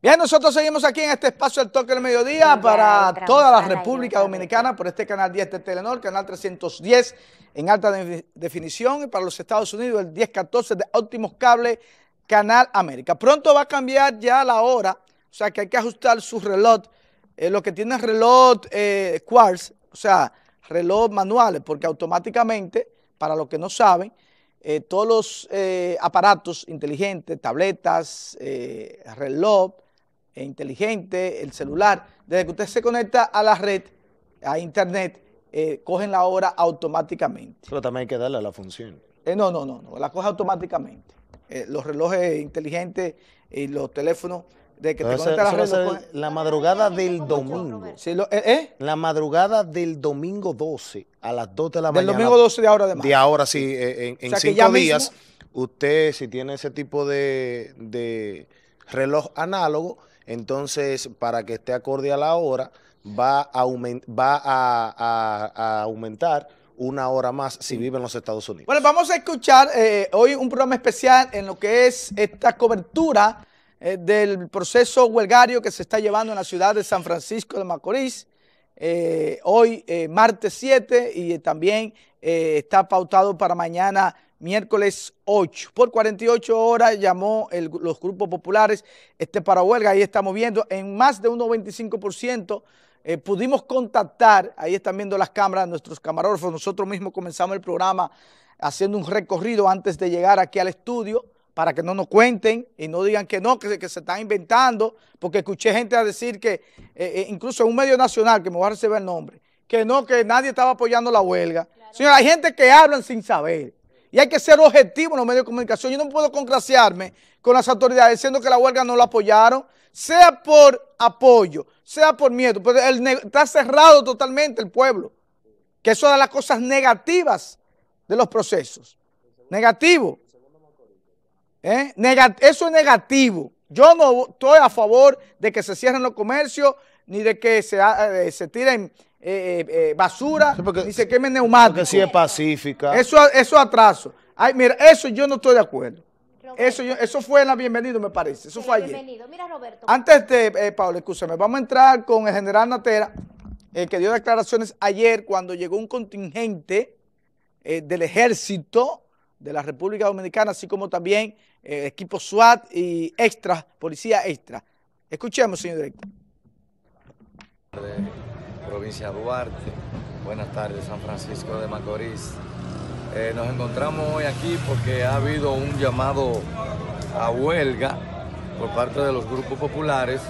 Bien, nosotros seguimos aquí en este espacio del Toque del Mediodía para toda la República Dominicana por este canal 10 de Telenor, canal 310 en alta definición y para los Estados Unidos el 1014 de Óptimos Cable, Canal América. Pronto va a cambiar ya la hora, o sea que hay que ajustar su reloj, eh, lo que tiene reloj eh, o sea, reloj manuales, porque automáticamente, para los que no saben, eh, todos los eh, aparatos inteligentes, tabletas, eh, reloj, inteligente, el celular, desde que usted se conecta a la red, a internet, eh, cogen la hora automáticamente. Pero también hay que darle a la función. Eh, no, no, no, no, la coge automáticamente. Eh, los relojes inteligentes y los teléfonos de que te conectas a la red. La madrugada del domingo. la madrugada del domingo 12 a las 2 de la mañana. Del domingo 12 de ahora además. De ahora sí, en, en días, usted si tiene ese tipo de, de reloj análogo, entonces, para que esté acorde a la hora, va a, aumentar una hora más si vive en los Estados Unidos. Bueno, vamos a escuchar eh, hoy un programa especial en lo que es esta cobertura eh, del proceso huelgario que se está llevando en la ciudad de San Francisco de Macorís. Eh, hoy, martes 7, y también está pautado para mañana miércoles 8. Por 48 horas llamó los grupos populares este para huelga. Ahí estamos viendo en más de un 95%. Eh, pudimos contactar, ahí están viendo las cámaras, nuestros camarógrafos, nosotros mismos comenzamos el programa haciendo un recorrido antes de llegar aquí al estudio para que no nos cuenten y no digan que no, que, se están inventando, porque escuché gente a decir que, eh, eh, incluso en un medio nacional, que me voy a recibir el nombre, que no, que nadie estaba apoyando la huelga. señora hay gente que hablan sin saber. Y hay que ser objetivo en los medios de comunicación. Yo no puedo congraciarme con las autoridades diciendo que la huelga no la apoyaron, sea por apoyo, sea por miedo. Pero está cerrado totalmente el pueblo. Que eso de las cosas negativas de los procesos. Negativo. ¿Eh? eso es negativo. Yo no estoy a favor de que se cierren los comercios ni de que se eh, tiren eh, eh, eh, basura, y porque, se quemen si es pacífica. Eso, eso atraso. Ay, mira, eso yo no estoy de acuerdo. Eso, eso fue la bienvenida me parece. Eso fue ayer. Bienvenido. Mira, Roberto. Antes de, Pablo, escúchame, vamos a entrar con el general Natera, que dio declaraciones ayer cuando llegó un contingente del ejército de la República Dominicana, así como también equipo SWAT y extra, policía extra. Escuchemos, señor director provincia de Duarte. Buenas tardes, San Francisco de Macorís. Eh, nos encontramos hoy aquí porque ha habido un llamado a huelga por parte de los grupos populares.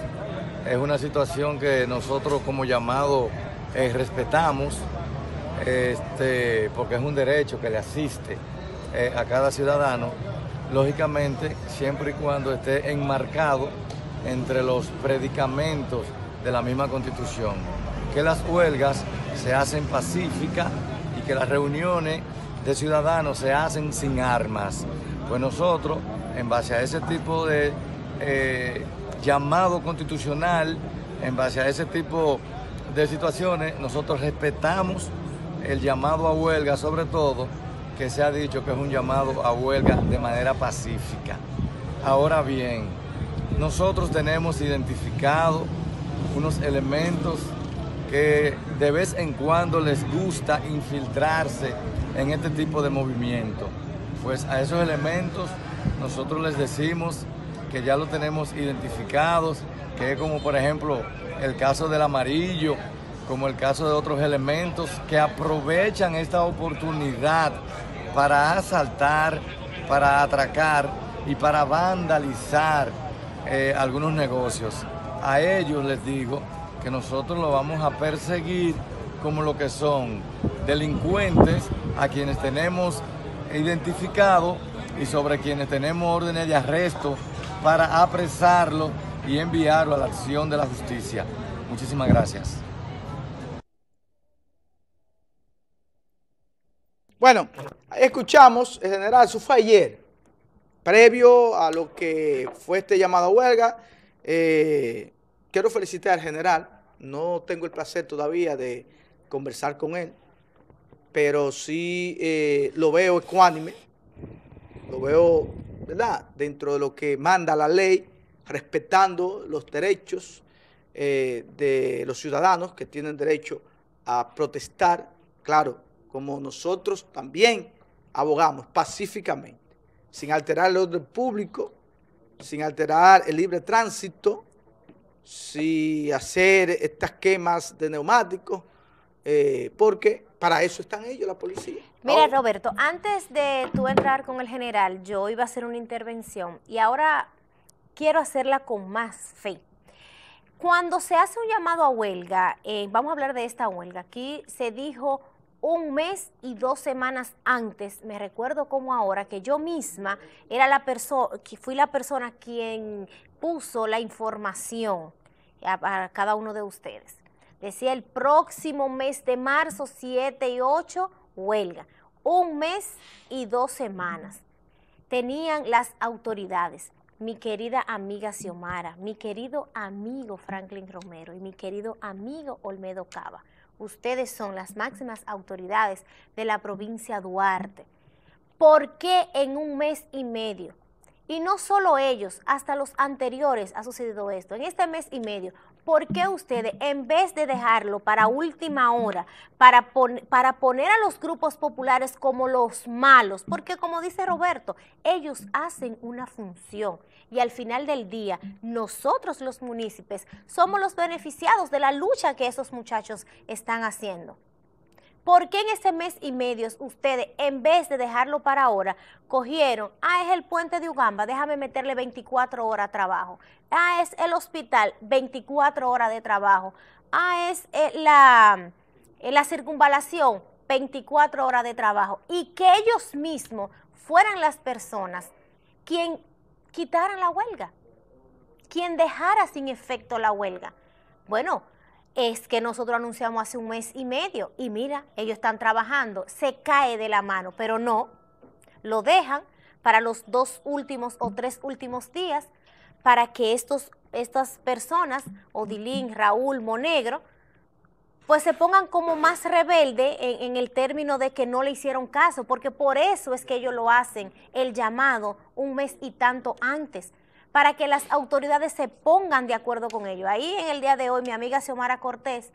Es una situación que nosotros como llamado eh, respetamos, este, porque es un derecho que le asiste eh, a cada ciudadano, lógicamente siempre y cuando esté enmarcado entre los predicamentos de la misma constitución que las huelgas se hacen pacíficas y que las reuniones de ciudadanos se hacen sin armas. Pues nosotros, en base a ese tipo de eh, llamado constitucional, en base a ese tipo de situaciones, nosotros respetamos el llamado a huelga, sobre todo que se ha dicho que es un llamado a huelga de manera pacífica. Ahora bien, nosotros tenemos identificado unos elementos que de vez en cuando les gusta infiltrarse en este tipo de movimiento. Pues a esos elementos nosotros les decimos que ya lo tenemos identificados, que es como por ejemplo el caso del amarillo, como el caso de otros elementos que aprovechan esta oportunidad para asaltar, para atracar y para vandalizar eh, algunos negocios. A ellos les digo nosotros lo vamos a perseguir como lo que son delincuentes a quienes tenemos identificado y sobre quienes tenemos órdenes de arresto para apresarlo y enviarlo a la acción de la justicia. Muchísimas gracias. Bueno, escuchamos, el general, Sufayer. previo a lo que fue este llamado huelga. Eh, quiero felicitar al general no tengo el placer todavía de conversar con él, pero sí eh, lo veo ecuánime, lo veo, ¿verdad?, dentro de lo que manda la ley, respetando los derechos eh, de los ciudadanos que tienen derecho a protestar, claro, como nosotros también abogamos pacíficamente, sin alterar el orden público, sin alterar el libre tránsito, si hacer estas quemas de neumáticos, eh, porque para eso están ellos, la policía. Mira, Roberto, antes de tu entrar con el general, yo iba a hacer una intervención y ahora quiero hacerla con más fe. Cuando se hace un llamado a huelga, eh, vamos a hablar de esta huelga, aquí se dijo un mes y dos semanas antes, me recuerdo como ahora, que yo misma era la persona, fui la persona quien puso la información a, cada uno de ustedes. Decía el próximo mes de marzo, 7 y 8, huelga. Un mes y dos semanas. Tenían las autoridades, mi querida amiga Xiomara, mi querido amigo Franklin Romero y mi querido amigo Olmedo Cava ustedes son las máximas autoridades de la provincia Duarte. ¿Por qué en un mes y medio? Y no solo ellos, hasta los anteriores ha sucedido esto. En este mes y medio, ¿por qué ustedes, en vez de dejarlo para última hora, para, para poner a los grupos populares como los malos? Porque como dice Roberto, ellos hacen una función y al final del día nosotros los municipios somos los beneficiados de la lucha que esos muchachos están haciendo. ¿Por qué en ese mes y medio ustedes, en vez de dejarlo para ahora, cogieron, ah, es el puente de Ugamba, déjame meterle 24 ah, horas de trabajo, ah, es el hospital, 24 horas de trabajo, ah, es la, eh, la circunvalación, 24 horas de trabajo, y que ellos mismos fueran las personas quien quitaran la huelga, quien dejara sin efecto la huelga. Bueno, es que nosotros anunciamos hace un mes y medio y mira, ellos están trabajando, se cae de la mano, pero no, lo dejan para los dos últimos o tres últimos días para que estos, estas personas, Odilín, Raúl, Monegro, pues se pongan como más rebelde en, en el término de que no le hicieron caso, porque por eso es que ellos lo hacen, el llamado un mes y tanto antes para que las autoridades se pongan de acuerdo con ello. Ahí en el día de hoy mi amiga Xiomara Cortés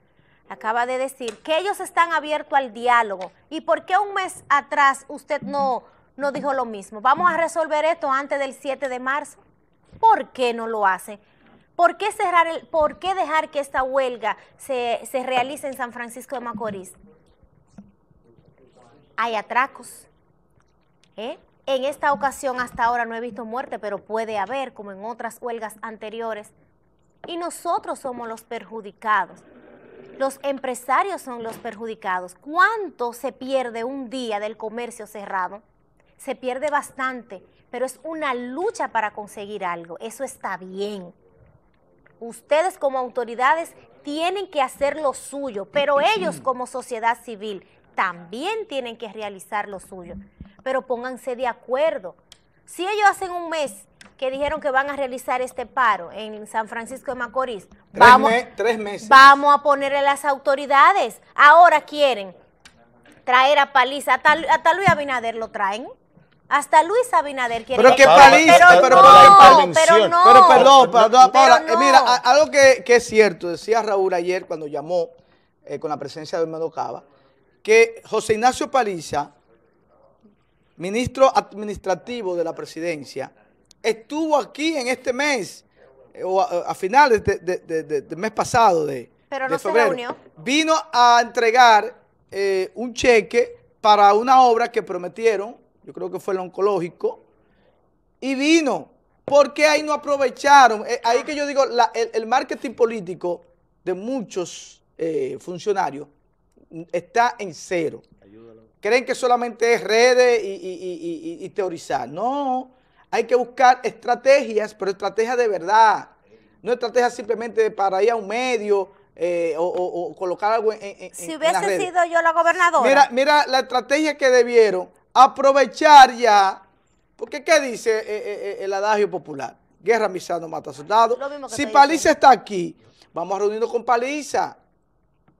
acaba de decir que ellos están abiertos al diálogo. ¿Y por qué un mes atrás usted no, no dijo lo mismo? ¿Vamos a resolver esto antes del 7 de marzo? ¿Por qué no lo hace? ¿Por qué, cerrar el, ¿Por qué dejar que esta huelga se, se realice en San Francisco de Macorís? Hay atracos. ¿Eh? En esta ocasión hasta ahora no he visto muerte, pero puede haber, como en otras huelgas anteriores. Y nosotros somos los perjudicados. Los empresarios son los perjudicados. ¿Cuánto se pierde un día del comercio cerrado? Se pierde bastante, pero es una lucha para conseguir algo. Eso está bien. Ustedes como autoridades tienen que hacer lo suyo, pero ellos como sociedad civil también tienen que realizar lo suyo pero pónganse de acuerdo. Si ellos hacen un mes que dijeron que van a realizar este paro en San Francisco de Macorís, vamos, meses. vamos a ponerle a las autoridades. Ahora quieren traer a paliza, hasta, Luis Abinader lo traen. Hasta Luis Abinader quiere Pero que paliza, pero, no, pero, no, pero perdón, perdón, eh, mira, algo que, es cierto, decía Raúl ayer cuando llamó eh, con la presencia de Hermano Cava, que José Ignacio Paliza ministro administrativo de la presidencia, estuvo aquí en este mes, eh, o a, eh, finales del mes pasado de, Pero no Se Vino a entregar eh, un cheque para una obra que prometieron, yo creo que fue el oncológico, y vino. porque ahí no aprovecharon? ahí que yo digo, el, marketing político de muchos funcionarios está en cero. Creen que solamente es redes y, teorizar. No, hay que buscar estrategias, pero estrategias de verdad. No estrategias simplemente para ir a un medio, eh, o, colocar algo en, en Si hubiese sido yo la gobernadora. Mira, la estrategia que debieron aprovechar ya, porque ¿qué dice eh, eh, el adagio popular? Guerra no mata soldados. Si Paliza está aquí, vamos a reunirnos con Paliza,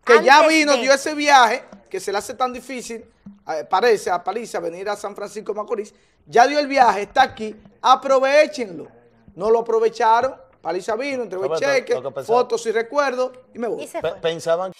que ya vino, dio ese viaje que se le hace tan difícil, eh, parece a Paliza venir a San Francisco de Macorís, ya dio el viaje, está aquí, aprovechenlo. No lo aprovecharon, Paliza vino, entregó el cheque, fotos y recuerdos, y me voy. Y Pensaban...